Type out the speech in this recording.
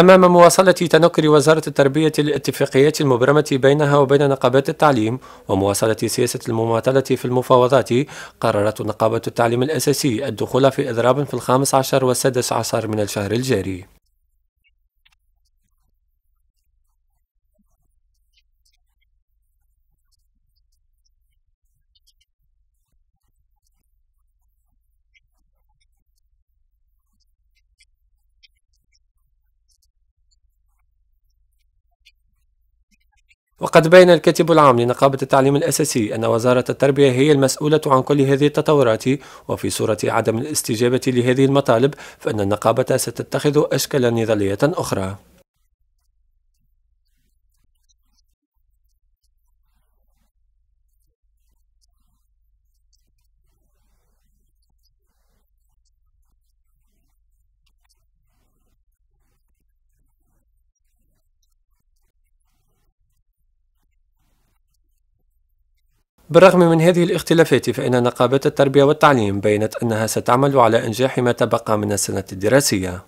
أمام مواصلة تنكر وزارة التربية الاتفاقيات المبرمة بينها وبين نقابات التعليم ومواصلة سياسة المماطلة في المفاوضات قررت نقابة التعليم الأساسي الدخول في إضراب في الخامس عشر والسادس عشر من الشهر الجاري وقد بين الكاتب العام لنقابة التعليم الأساسي أن وزارة التربية هي المسؤولة عن كل هذه التطورات وفي صورة عدم الاستجابة لهذه المطالب فإن النقابة ستتخذ أشكالا نضالية أخرى بالرغم من هذه الاختلافات فإن نقابات التربية والتعليم بينت أنها ستعمل على إنجاح ما تبقى من السنة الدراسية